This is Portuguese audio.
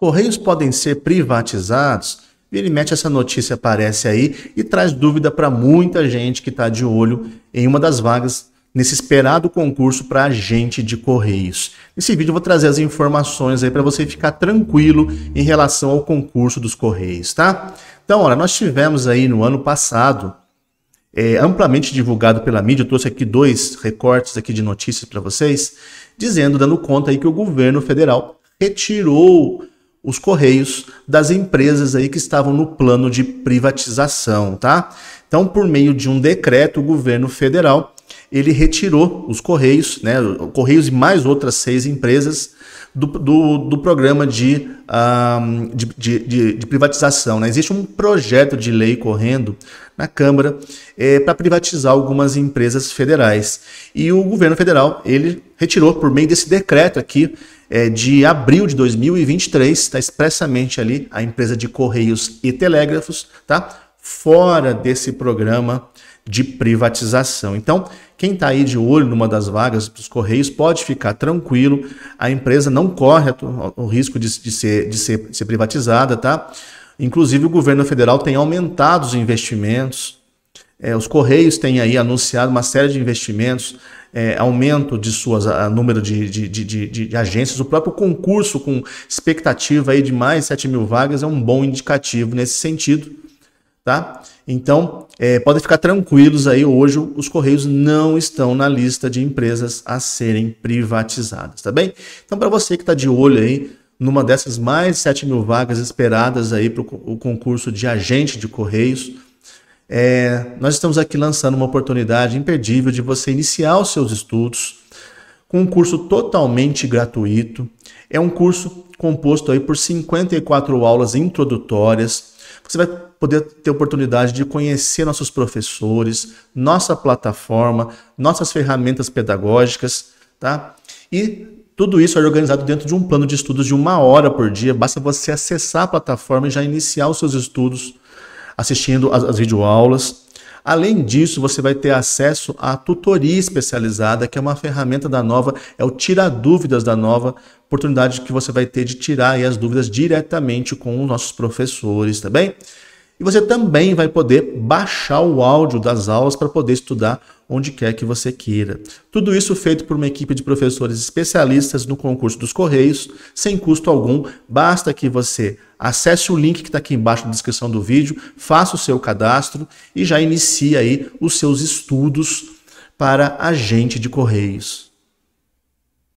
Correios podem ser privatizados? Vira e mete essa notícia aparece aí e traz dúvida para muita gente que está de olho em uma das vagas nesse esperado concurso para agente de correios. Nesse vídeo eu vou trazer as informações aí para você ficar tranquilo em relação ao concurso dos correios, tá? Então, olha, nós tivemos aí no ano passado é, amplamente divulgado pela mídia, eu trouxe aqui dois recortes aqui de notícias para vocês, dizendo, dando conta aí que o governo federal retirou os correios das empresas aí que estavam no plano de privatização, tá? Então, por meio de um decreto, o governo federal ele retirou os Correios, né, Correios e mais outras seis empresas do, do, do programa de, um, de, de, de, privatização. Né? Existe um projeto de lei correndo na Câmara é, para privatizar algumas empresas federais. E o governo federal ele retirou por meio desse decreto aqui é, de abril de 2023, está expressamente ali a empresa de Correios e Telégrafos, tá? fora desse programa de privatização. Então, quem está aí de olho numa das vagas dos Correios pode ficar tranquilo, a empresa não corre o risco de, de, ser, de, ser, de ser privatizada, tá? Inclusive, o governo federal tem aumentado os investimentos é, os Correios têm aí anunciado uma série de investimentos, é, aumento de suas a, número de, de, de, de, agências, o próprio concurso com expectativa aí de mais 7 mil vagas é um bom indicativo nesse sentido tá? Então, é, podem ficar tranquilos aí, hoje os Correios não estão na lista de empresas a serem privatizadas, tá bem? Então, para você que está de olho aí, numa dessas mais 7 mil vagas esperadas aí para o concurso de agente de Correios, é, nós estamos aqui lançando uma oportunidade imperdível de você iniciar os seus estudos com um curso totalmente gratuito. É um curso composto aí por 54 aulas introdutórias, você vai poder ter oportunidade de conhecer nossos professores, nossa plataforma, nossas ferramentas pedagógicas, tá? E tudo isso é organizado dentro de um plano de estudos de uma hora por dia. Basta você acessar a plataforma e já iniciar os seus estudos assistindo às as, as videoaulas Além disso, você vai ter acesso à tutoria especializada, que é uma ferramenta da Nova, é o Tirar Dúvidas da Nova, oportunidade que você vai ter de tirar as dúvidas diretamente com os nossos professores, tá bem? E você também vai poder baixar o áudio das aulas para poder estudar onde quer que você queira. Tudo isso feito por uma equipe de professores especialistas no concurso dos Correios, sem custo algum. Basta que você acesse o link que está aqui embaixo na descrição do vídeo, faça o seu cadastro e já inicie aí os seus estudos para agente de Correios.